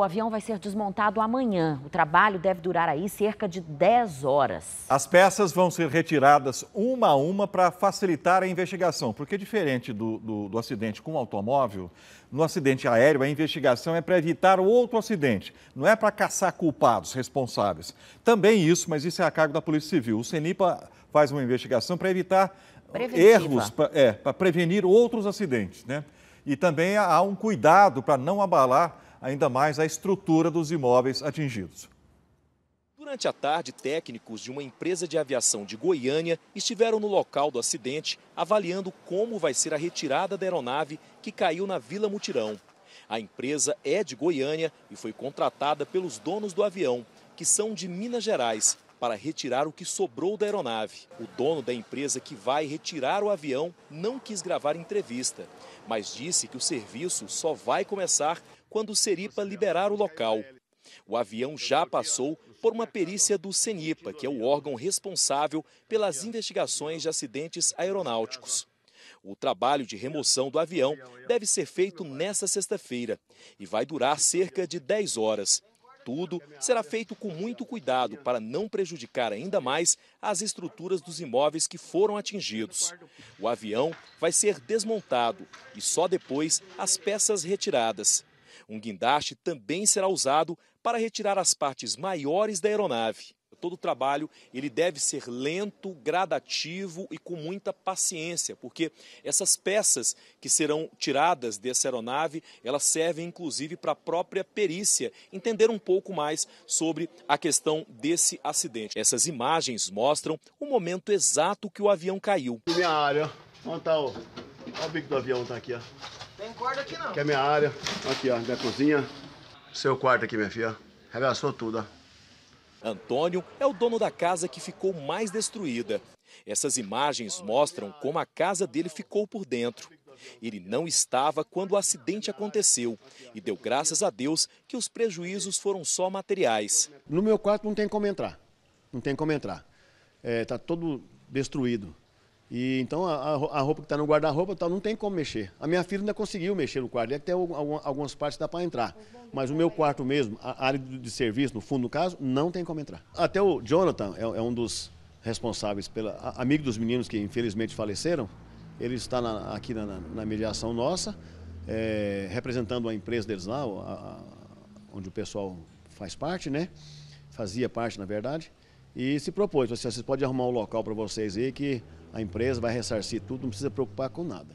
O avião vai ser desmontado amanhã. O trabalho deve durar aí cerca de 10 horas. As peças vão ser retiradas uma a uma para facilitar a investigação, porque diferente do, do, do acidente com o automóvel, no acidente aéreo a investigação é para evitar outro acidente, não é para caçar culpados, responsáveis. Também isso, mas isso é a cargo da Polícia Civil. O CENIPA faz uma investigação para evitar Preventiva. erros, pra, é, para prevenir outros acidentes, né? E também há um cuidado para não abalar ainda mais a estrutura dos imóveis atingidos. Durante a tarde, técnicos de uma empresa de aviação de Goiânia estiveram no local do acidente, avaliando como vai ser a retirada da aeronave que caiu na Vila Mutirão. A empresa é de Goiânia e foi contratada pelos donos do avião, que são de Minas Gerais, para retirar o que sobrou da aeronave. O dono da empresa que vai retirar o avião não quis gravar entrevista, mas disse que o serviço só vai começar quando o Seripa liberar o local. O avião já passou por uma perícia do CENIPA, que é o órgão responsável pelas investigações de acidentes aeronáuticos. O trabalho de remoção do avião deve ser feito nesta sexta-feira e vai durar cerca de 10 horas. Tudo será feito com muito cuidado para não prejudicar ainda mais as estruturas dos imóveis que foram atingidos. O avião vai ser desmontado e só depois as peças retiradas. Um guindaste também será usado para retirar as partes maiores da aeronave todo o trabalho ele deve ser lento, gradativo e com muita paciência, porque essas peças que serão tiradas dessa aeronave, elas servem inclusive para a própria perícia entender um pouco mais sobre a questão desse acidente. Essas imagens mostram o momento exato que o avião caiu. Minha área, onde está o, o bico do avião está aqui, ó. Tem corda aqui não. Que é minha área, aqui ó, minha cozinha, seu quarto aqui, minha filha, Regaçou tudo, ó. Antônio é o dono da casa que ficou mais destruída. Essas imagens mostram como a casa dele ficou por dentro. Ele não estava quando o acidente aconteceu e deu graças a Deus que os prejuízos foram só materiais. No meu quarto não tem como entrar, não tem como entrar. Está é, tá todo destruído. E, então a, a roupa que está no guarda-roupa tá, não tem como mexer. A minha filha ainda conseguiu mexer no quarto, até algumas partes dá para entrar. Mas o meu quarto mesmo, a área de serviço, no fundo do caso, não tem como entrar. Até o Jonathan é, é um dos responsáveis, pela, amigo dos meninos que infelizmente faleceram, ele está na, aqui na, na, mediação nossa, é, representando a empresa deles lá, a, a, onde o pessoal faz parte, né? Fazia parte, na verdade e se propôs, vocês podem arrumar um local para vocês aí que a empresa vai ressarcir tudo, não precisa preocupar com nada.